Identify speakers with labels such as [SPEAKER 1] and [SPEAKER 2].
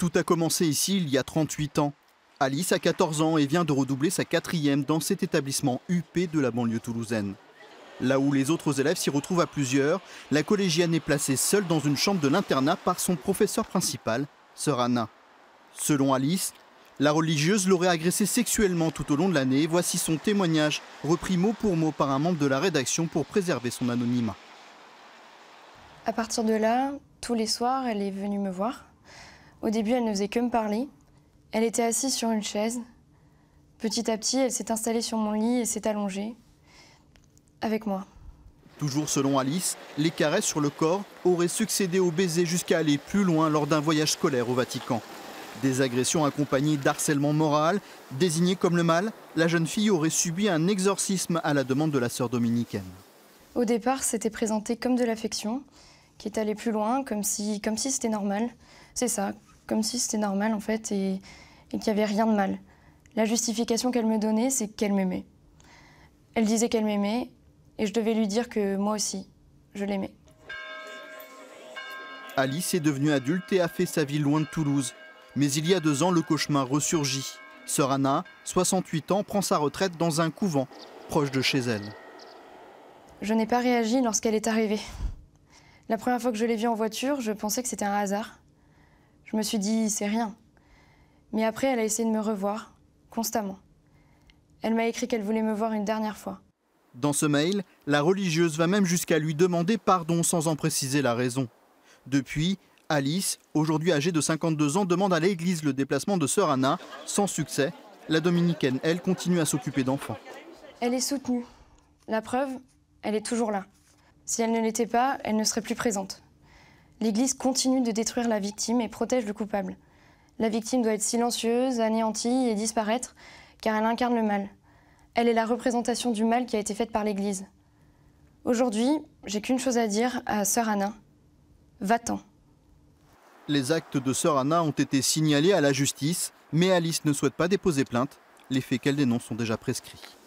[SPEAKER 1] Tout a commencé ici il y a 38 ans. Alice a 14 ans et vient de redoubler sa quatrième dans cet établissement UP de la banlieue toulousaine. Là où les autres élèves s'y retrouvent à plusieurs, la collégienne est placée seule dans une chambre de l'internat par son professeur principal, sœur Anna. Selon Alice, la religieuse l'aurait agressée sexuellement tout au long de l'année. Voici son témoignage, repris mot pour mot par un membre de la rédaction pour préserver son
[SPEAKER 2] anonymat. À partir de là, tous les soirs, elle est venue me voir au début, elle ne faisait que me parler. Elle était assise sur une chaise. Petit à petit, elle s'est installée sur mon lit et s'est allongée avec moi.
[SPEAKER 1] Toujours selon Alice, les caresses sur le corps auraient succédé aux baisers jusqu'à aller plus loin lors d'un voyage scolaire au Vatican. Des agressions accompagnées d'harcèlement moral, désignées comme le mal, la jeune fille aurait subi un exorcisme à la demande de la sœur dominicaine.
[SPEAKER 2] Au départ, c'était présenté comme de l'affection, qui est allée plus loin, comme si comme si c'était normal. C'est ça, comme si c'était normal en fait et, qu'il n'y avait rien de mal. La justification qu'elle me donnait, c'est qu'elle m'aimait. Elle disait qu'elle m'aimait et je devais lui dire que moi aussi, je l'aimais.
[SPEAKER 1] Alice est devenue adulte et a fait sa vie loin de Toulouse. Mais il y a deux ans, le cauchemar ressurgit. Sœur Anna, 68 ans, prend sa retraite dans un couvent, proche de chez elle.
[SPEAKER 2] Je n'ai pas réagi lorsqu'elle est arrivée. La première fois que je l'ai vue en voiture, je pensais que c'était un hasard. Je me suis dit, c'est rien. Mais après, elle a essayé de me revoir, constamment. Elle m'a écrit qu'elle voulait me voir une dernière fois.
[SPEAKER 1] Dans ce mail, la religieuse va même jusqu'à lui demander pardon sans en préciser la raison. Depuis, Alice, aujourd'hui âgée de 52 ans, demande à l'église le déplacement de sœur Anna, sans succès. La dominicaine, elle, continue à s'occuper d'enfants.
[SPEAKER 2] Elle est soutenue. La preuve, elle est toujours là. Si elle ne l'était pas, elle ne serait plus présente l'Église continue de détruire la victime et protège le coupable. La victime doit être silencieuse, anéantie et disparaître, car elle incarne le mal. Elle est la représentation du mal qui a été faite par l'Église. Aujourd'hui, j'ai qu'une chose à dire à Sœur Anna. Va-t'en.
[SPEAKER 1] Les actes de Sœur Anna ont été signalés à la justice, mais Alice ne souhaite pas déposer plainte. Les faits qu'elle dénonce sont déjà prescrits.